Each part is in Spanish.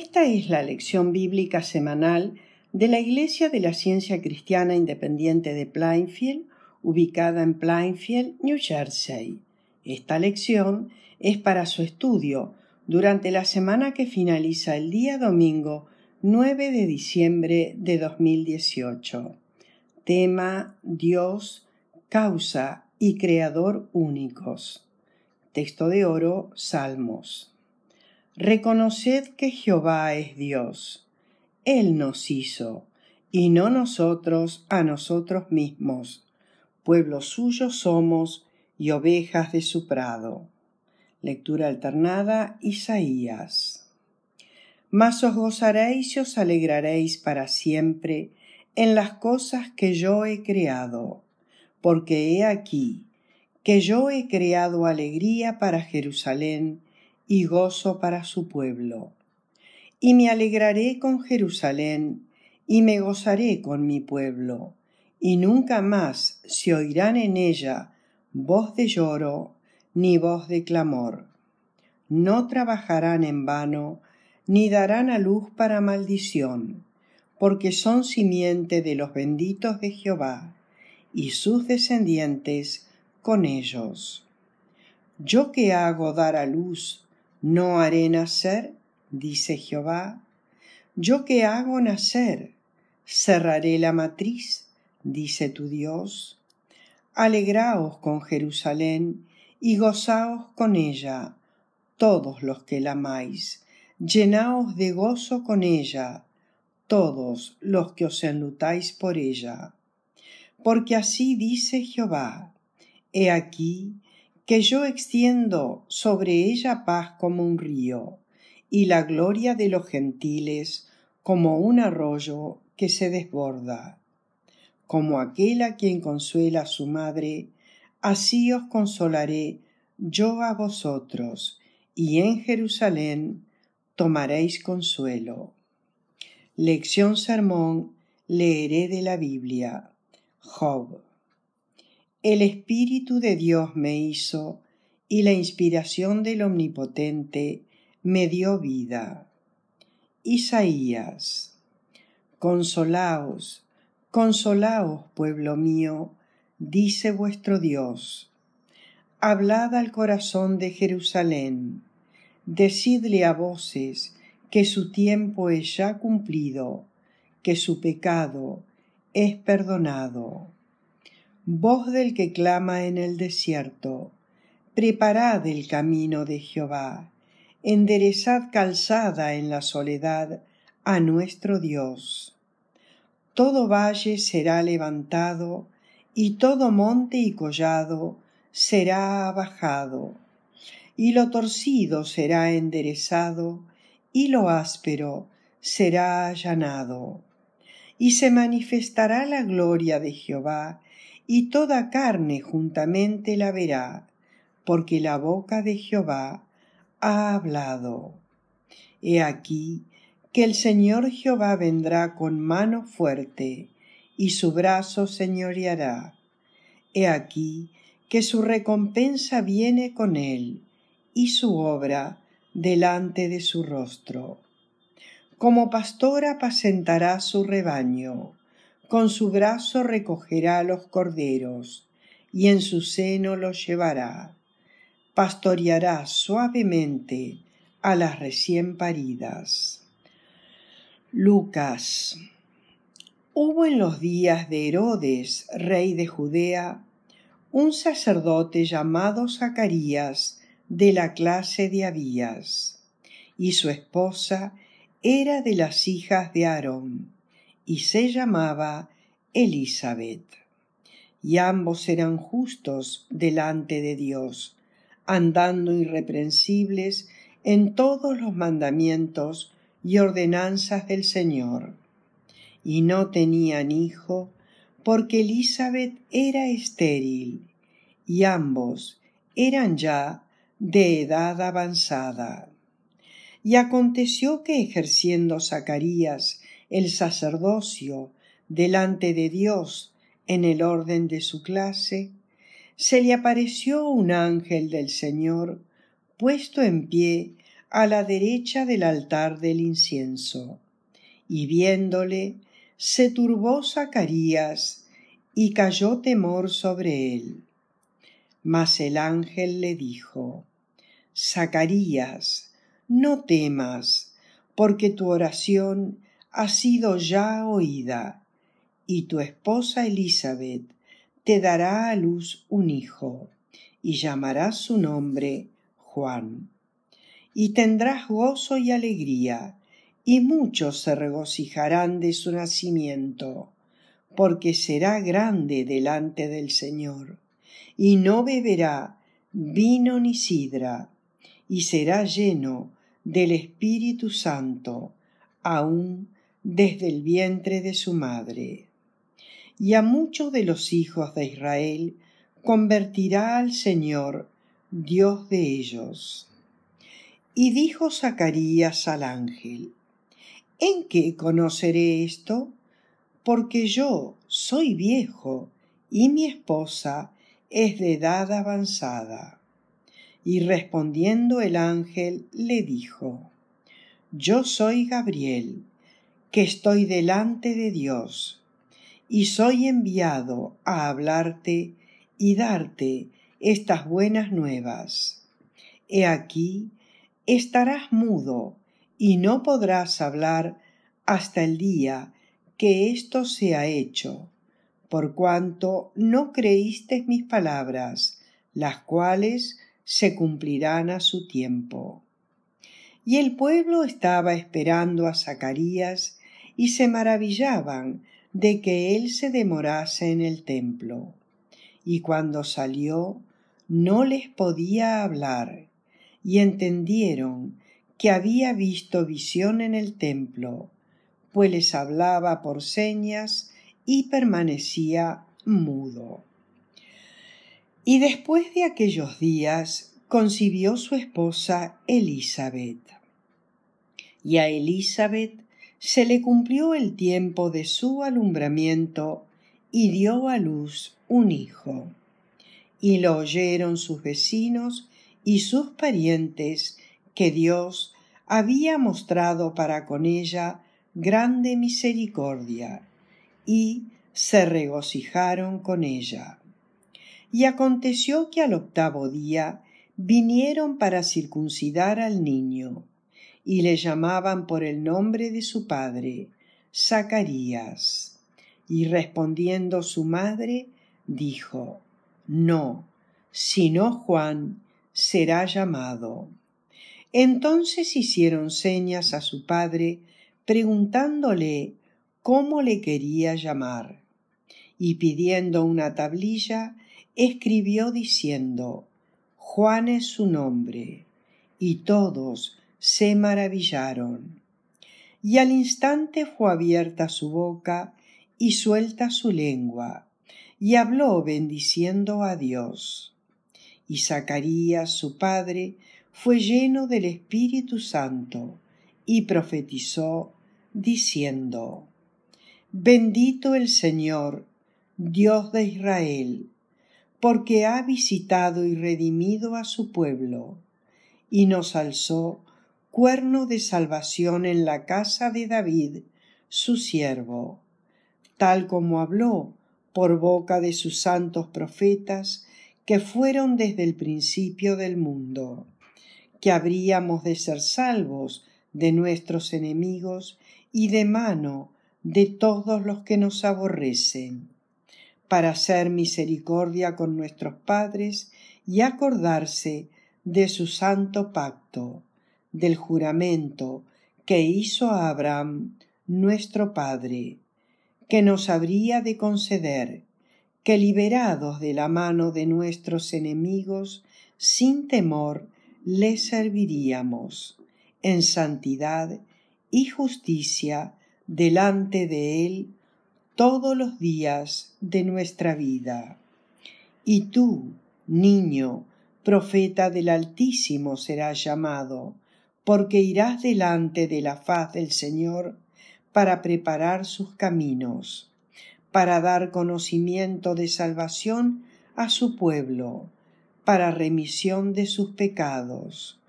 Esta es la lección bíblica semanal de la Iglesia de la Ciencia Cristiana Independiente de Plainfield, ubicada en Plainfield, New Jersey. Esta lección es para su estudio durante la semana que finaliza el día domingo 9 de diciembre de 2018. Tema Dios, causa y creador únicos. Texto de oro, Salmos. Reconoced que Jehová es Dios. Él nos hizo, y no nosotros a nosotros mismos. Pueblo suyo somos y ovejas de su prado. Lectura alternada Isaías. Mas os gozaréis y os alegraréis para siempre en las cosas que yo he creado, porque he aquí que yo he creado alegría para Jerusalén y gozo para su pueblo. Y me alegraré con Jerusalén, y me gozaré con mi pueblo, y nunca más se oirán en ella voz de lloro ni voz de clamor. No trabajarán en vano, ni darán a luz para maldición, porque son simiente de los benditos de Jehová, y sus descendientes con ellos. Yo que hago dar a luz no haré nacer, dice Jehová. Yo que hago nacer, cerraré la matriz, dice tu Dios. Alegraos con Jerusalén y gozaos con ella, todos los que la amáis. Llenaos de gozo con ella, todos los que os enlutáis por ella. Porque así dice Jehová, He aquí, que yo extiendo sobre ella paz como un río, y la gloria de los gentiles como un arroyo que se desborda. Como aquel a quien consuela a su madre, así os consolaré yo a vosotros, y en Jerusalén tomaréis consuelo. Lección Sermón leeré de la Biblia. Job. El Espíritu de Dios me hizo y la inspiración del Omnipotente me dio vida. Isaías. Consolaos, consolaos, pueblo mío, dice vuestro Dios. Hablad al corazón de Jerusalén, decidle a voces que su tiempo es ya cumplido, que su pecado es perdonado voz del que clama en el desierto, preparad el camino de Jehová, enderezad calzada en la soledad a nuestro Dios. Todo valle será levantado, y todo monte y collado será abajado, y lo torcido será enderezado, y lo áspero será allanado. Y se manifestará la gloria de Jehová, y toda carne juntamente la verá, porque la boca de Jehová ha hablado. He aquí que el Señor Jehová vendrá con mano fuerte, y su brazo señoreará. He aquí que su recompensa viene con él, y su obra delante de su rostro. Como pastor apacentará su rebaño, con su brazo recogerá los corderos, y en su seno los llevará. Pastoreará suavemente a las recién paridas. Lucas. Hubo en los días de Herodes, rey de Judea, un sacerdote llamado Zacarías, de la clase de Abías, y su esposa era de las hijas de Aarón y se llamaba Elizabeth. Y ambos eran justos delante de Dios, andando irreprensibles en todos los mandamientos y ordenanzas del Señor. Y no tenían hijo, porque Elizabeth era estéril, y ambos eran ya de edad avanzada. Y aconteció que ejerciendo Zacarías el sacerdocio delante de Dios en el orden de su clase, se le apareció un ángel del Señor puesto en pie a la derecha del altar del incienso. Y viéndole, se turbó Zacarías y cayó temor sobre él. Mas el ángel le dijo, Zacarías, no temas, porque tu oración ha sido ya oída, y tu esposa Elizabeth te dará a luz un hijo, y llamarás su nombre Juan. Y tendrás gozo y alegría, y muchos se regocijarán de su nacimiento, porque será grande delante del Señor, y no beberá vino ni sidra, y será lleno del Espíritu Santo aún desde el vientre de su madre. Y a muchos de los hijos de Israel convertirá al Señor, Dios de ellos. Y dijo Zacarías al ángel, ¿En qué conoceré esto? Porque yo soy viejo y mi esposa es de edad avanzada. Y respondiendo el ángel le dijo, Yo soy Gabriel, que estoy delante de Dios y soy enviado a hablarte y darte estas buenas nuevas. He aquí, estarás mudo y no podrás hablar hasta el día que esto sea hecho, por cuanto no creíste mis palabras, las cuales se cumplirán a su tiempo. Y el pueblo estaba esperando a Zacarías y se maravillaban de que él se demorase en el templo. Y cuando salió, no les podía hablar, y entendieron que había visto visión en el templo, pues les hablaba por señas y permanecía mudo. Y después de aquellos días concibió su esposa Elizabeth. Y a Elizabeth se le cumplió el tiempo de su alumbramiento y dio a luz un hijo. Y lo oyeron sus vecinos y sus parientes que Dios había mostrado para con ella grande misericordia, y se regocijaron con ella. Y aconteció que al octavo día vinieron para circuncidar al niño, y le llamaban por el nombre de su padre, Zacarías. Y respondiendo su madre, dijo, No, sino Juan será llamado. Entonces hicieron señas a su padre, preguntándole cómo le quería llamar. Y pidiendo una tablilla, escribió diciendo, Juan es su nombre. Y todos se maravillaron. Y al instante fue abierta su boca y suelta su lengua, y habló bendiciendo a Dios. Y Zacarías su padre fue lleno del Espíritu Santo, y profetizó, diciendo, Bendito el Señor, Dios de Israel, porque ha visitado y redimido a su pueblo, y nos alzó cuerno de salvación en la casa de David, su siervo, tal como habló por boca de sus santos profetas que fueron desde el principio del mundo, que habríamos de ser salvos de nuestros enemigos y de mano de todos los que nos aborrecen, para hacer misericordia con nuestros padres y acordarse de su santo pacto del juramento que hizo Abraham nuestro Padre, que nos habría de conceder que liberados de la mano de nuestros enemigos, sin temor, le serviríamos en santidad y justicia delante de Él todos los días de nuestra vida. Y tú, niño, profeta del Altísimo serás llamado, porque irás delante de la faz del Señor para preparar sus caminos, para dar conocimiento de salvación a su pueblo, para remisión de sus pecados,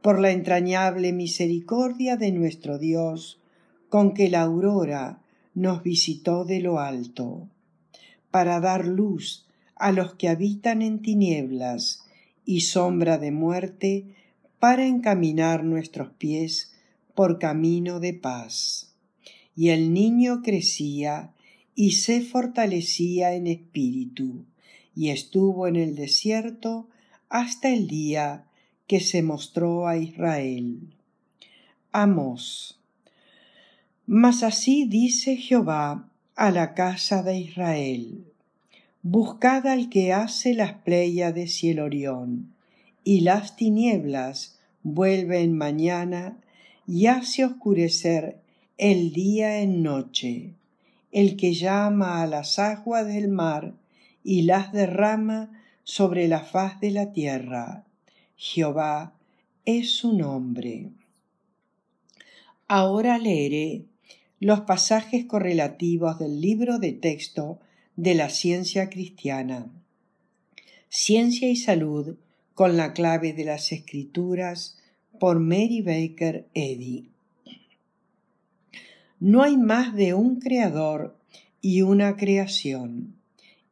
por la entrañable misericordia de nuestro Dios, con que la aurora nos visitó de lo alto, para dar luz a los que habitan en tinieblas y sombra de muerte para encaminar nuestros pies por camino de paz. Y el niño crecía y se fortalecía en espíritu, y estuvo en el desierto hasta el día que se mostró a Israel. Amos. Mas así dice Jehová a la casa de Israel. Buscad al que hace las playas de Cielorión, y las tinieblas vuelven mañana y hace oscurecer el día en noche. El que llama a las aguas del mar y las derrama sobre la faz de la tierra. Jehová es su nombre. Ahora leeré los pasajes correlativos del libro de texto de la ciencia cristiana. Ciencia y Salud con la clave de las escrituras por Mary Baker Eddy. No hay más de un creador y una creación.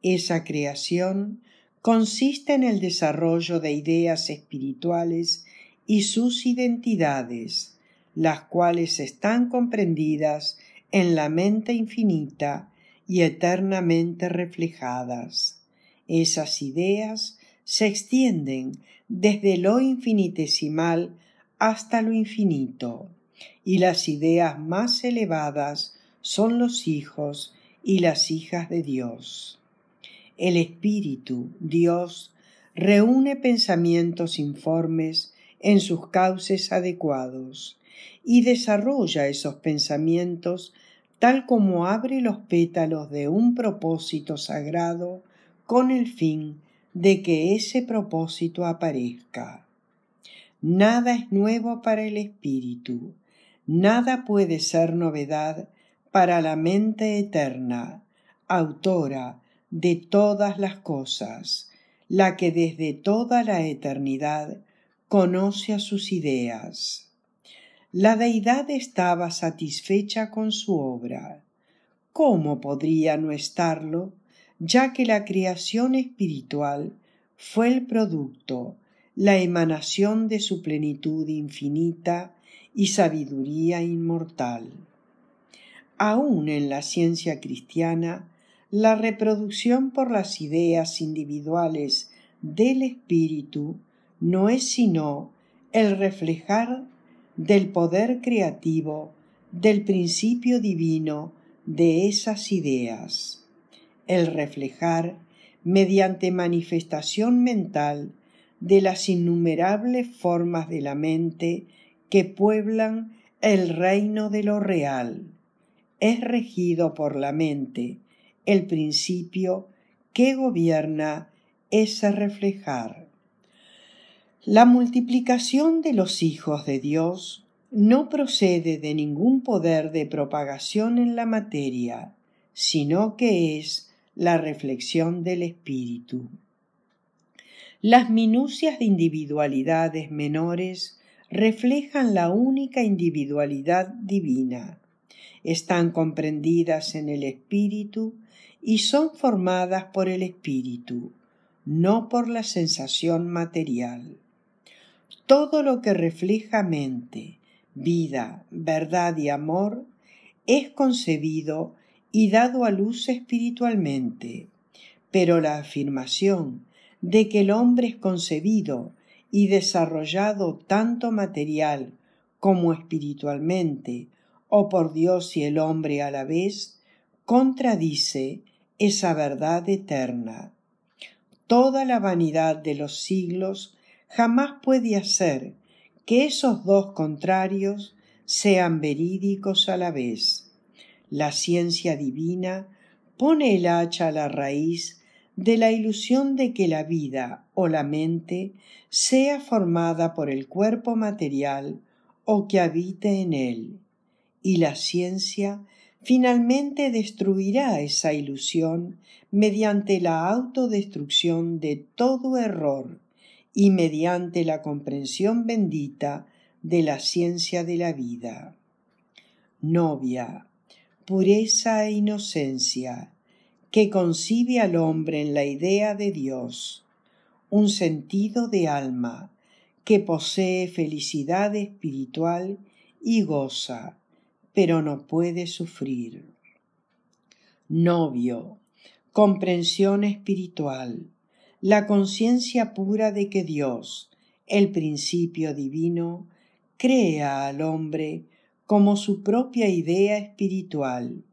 Esa creación consiste en el desarrollo de ideas espirituales y sus identidades, las cuales están comprendidas en la mente infinita y eternamente reflejadas. Esas ideas se extienden desde lo infinitesimal hasta lo infinito, y las ideas más elevadas son los hijos y las hijas de Dios. El Espíritu, Dios, reúne pensamientos informes en sus cauces adecuados y desarrolla esos pensamientos tal como abre los pétalos de un propósito sagrado con el fin de que ese propósito aparezca. Nada es nuevo para el espíritu, nada puede ser novedad para la mente eterna, autora de todas las cosas, la que desde toda la eternidad conoce a sus ideas. La deidad estaba satisfecha con su obra. ¿Cómo podría no estarlo ya que la creación espiritual fue el producto, la emanación de su plenitud infinita y sabiduría inmortal. Aún en la ciencia cristiana, la reproducción por las ideas individuales del espíritu no es sino el reflejar del poder creativo, del principio divino de esas ideas el reflejar, mediante manifestación mental, de las innumerables formas de la mente que pueblan el reino de lo real. Es regido por la mente, el principio que gobierna ese reflejar. La multiplicación de los hijos de Dios no procede de ningún poder de propagación en la materia, sino que es la reflexión del espíritu. Las minucias de individualidades menores reflejan la única individualidad divina. Están comprendidas en el espíritu y son formadas por el espíritu, no por la sensación material. Todo lo que refleja mente, vida, verdad y amor es concebido y dado a luz espiritualmente. Pero la afirmación de que el hombre es concebido y desarrollado tanto material como espiritualmente, o por Dios y el hombre a la vez, contradice esa verdad eterna. Toda la vanidad de los siglos jamás puede hacer que esos dos contrarios sean verídicos a la vez. La ciencia divina pone el hacha a la raíz de la ilusión de que la vida o la mente sea formada por el cuerpo material o que habite en él. Y la ciencia finalmente destruirá esa ilusión mediante la autodestrucción de todo error y mediante la comprensión bendita de la ciencia de la vida. Novia, pureza e inocencia que concibe al hombre en la idea de Dios, un sentido de alma que posee felicidad espiritual y goza, pero no puede sufrir. Novio, comprensión espiritual, la conciencia pura de que Dios, el principio divino, crea al hombre como su propia idea espiritual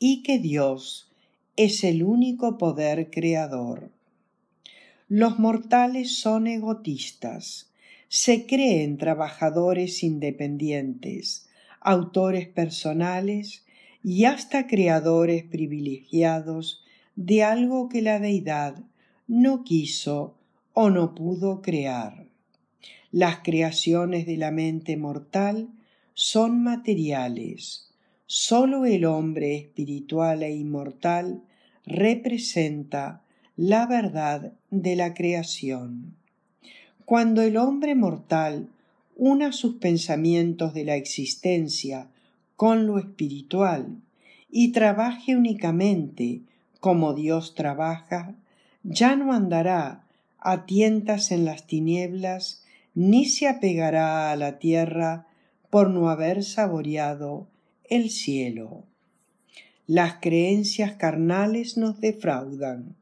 y que Dios es el único poder creador. Los mortales son egotistas, se creen trabajadores independientes, autores personales y hasta creadores privilegiados de algo que la deidad no quiso o no pudo crear. Las creaciones de la mente mortal son materiales. Solo el hombre espiritual e inmortal representa la verdad de la creación. Cuando el hombre mortal una sus pensamientos de la existencia con lo espiritual y trabaje únicamente como Dios trabaja, ya no andará a tientas en las tinieblas, ni se apegará a la tierra por no haber saboreado el cielo. Las creencias carnales nos defraudan,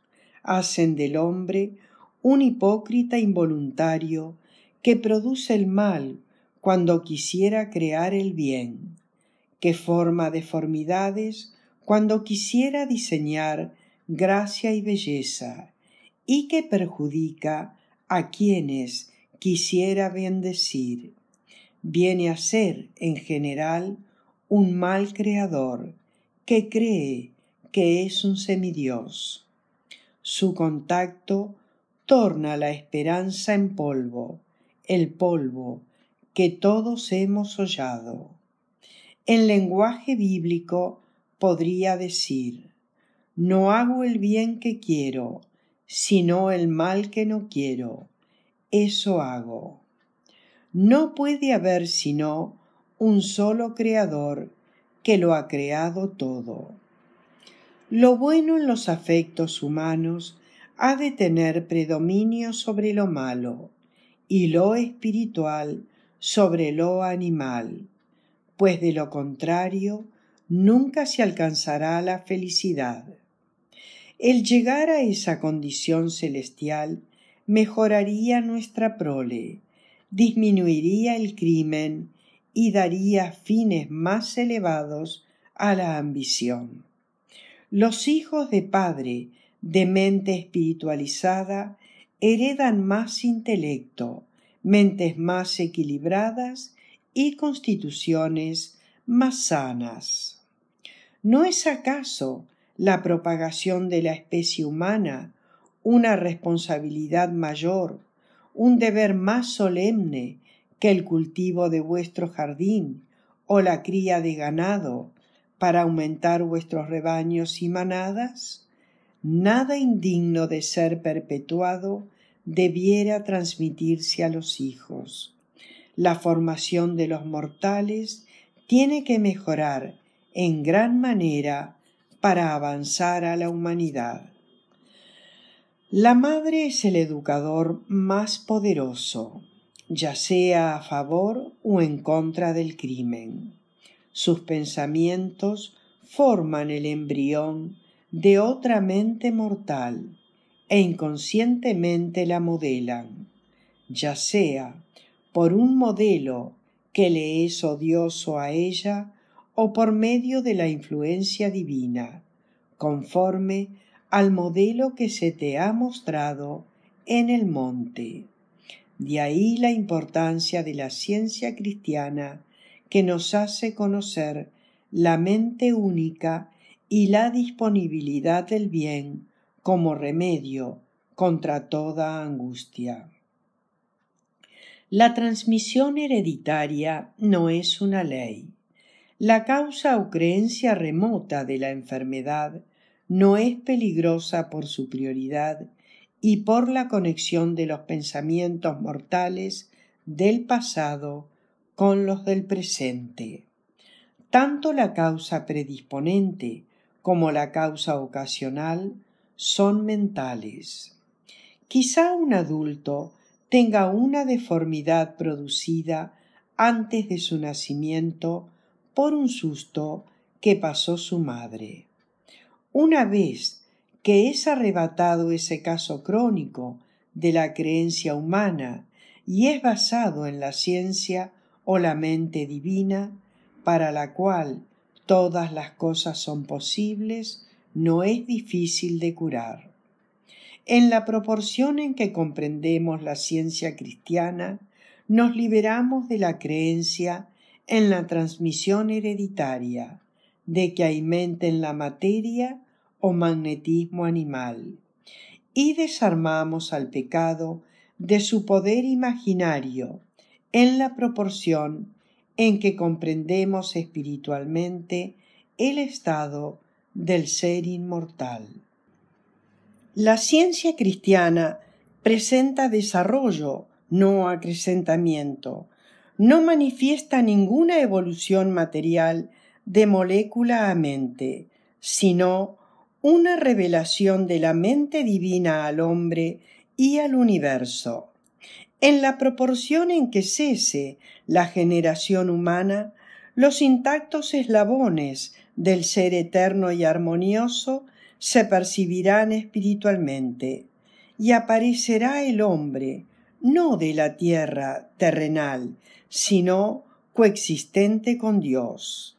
hacen del hombre un hipócrita involuntario que produce el mal cuando quisiera crear el bien, que forma deformidades cuando quisiera diseñar gracia y belleza, y que perjudica a quienes quisiera bendecir viene a ser, en general, un mal creador que cree que es un semidios. Su contacto torna la esperanza en polvo, el polvo que todos hemos hollado. En lenguaje bíblico podría decir, no hago el bien que quiero, sino el mal que no quiero, eso hago. No puede haber sino un solo Creador que lo ha creado todo. Lo bueno en los afectos humanos ha de tener predominio sobre lo malo y lo espiritual sobre lo animal, pues de lo contrario nunca se alcanzará la felicidad. El llegar a esa condición celestial mejoraría nuestra prole, disminuiría el crimen y daría fines más elevados a la ambición. Los hijos de padre de mente espiritualizada heredan más intelecto, mentes más equilibradas y constituciones más sanas. ¿No es acaso la propagación de la especie humana una responsabilidad mayor un deber más solemne que el cultivo de vuestro jardín o la cría de ganado para aumentar vuestros rebaños y manadas? Nada indigno de ser perpetuado debiera transmitirse a los hijos. La formación de los mortales tiene que mejorar en gran manera para avanzar a la humanidad. La madre es el educador más poderoso, ya sea a favor o en contra del crimen. Sus pensamientos forman el embrión de otra mente mortal e inconscientemente la modelan, ya sea por un modelo que le es odioso a ella o por medio de la influencia divina, conforme al modelo que se te ha mostrado en el monte. De ahí la importancia de la ciencia cristiana que nos hace conocer la mente única y la disponibilidad del bien como remedio contra toda angustia. La transmisión hereditaria no es una ley. La causa o creencia remota de la enfermedad no es peligrosa por su prioridad y por la conexión de los pensamientos mortales del pasado con los del presente. Tanto la causa predisponente como la causa ocasional son mentales. Quizá un adulto tenga una deformidad producida antes de su nacimiento por un susto que pasó su madre. Una vez que es arrebatado ese caso crónico de la creencia humana y es basado en la ciencia o la mente divina, para la cual todas las cosas son posibles, no es difícil de curar. En la proporción en que comprendemos la ciencia cristiana, nos liberamos de la creencia en la transmisión hereditaria de que alimenten la materia o magnetismo animal y desarmamos al pecado de su poder imaginario en la proporción en que comprendemos espiritualmente el estado del ser inmortal. La ciencia cristiana presenta desarrollo, no acrecentamiento, no manifiesta ninguna evolución material de molécula a mente, sino una revelación de la mente divina al hombre y al universo. En la proporción en que cese la generación humana, los intactos eslabones del ser eterno y armonioso se percibirán espiritualmente, y aparecerá el hombre, no de la tierra terrenal, sino coexistente con Dios.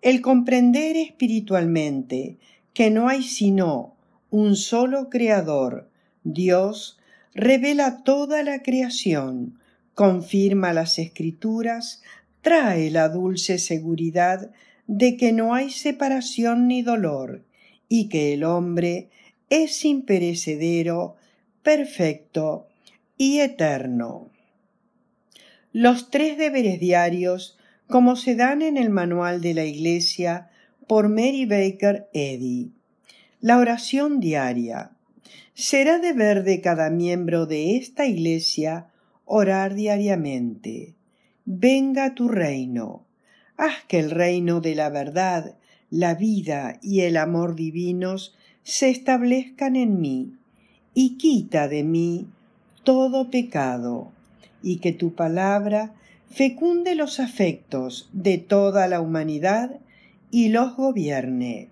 El comprender espiritualmente que no hay sino un solo Creador, Dios, revela toda la creación, confirma las escrituras, trae la dulce seguridad de que no hay separación ni dolor, y que el hombre es imperecedero, perfecto y eterno. Los tres deberes diarios como se dan en el Manual de la Iglesia por Mary Baker Eddy. La oración diaria. Será deber de cada miembro de esta Iglesia orar diariamente. Venga tu reino. Haz que el reino de la verdad, la vida y el amor divinos se establezcan en mí, y quita de mí todo pecado, y que tu palabra fecunde los afectos de toda la humanidad y los gobierne.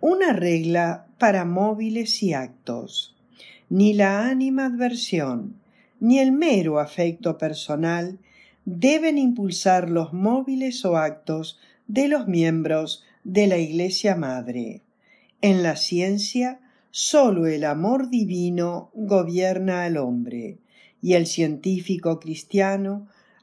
Una regla para móviles y actos. Ni la ánima adversión ni el mero afecto personal deben impulsar los móviles o actos de los miembros de la Iglesia Madre. En la ciencia, sólo el amor divino gobierna al hombre, y el científico cristiano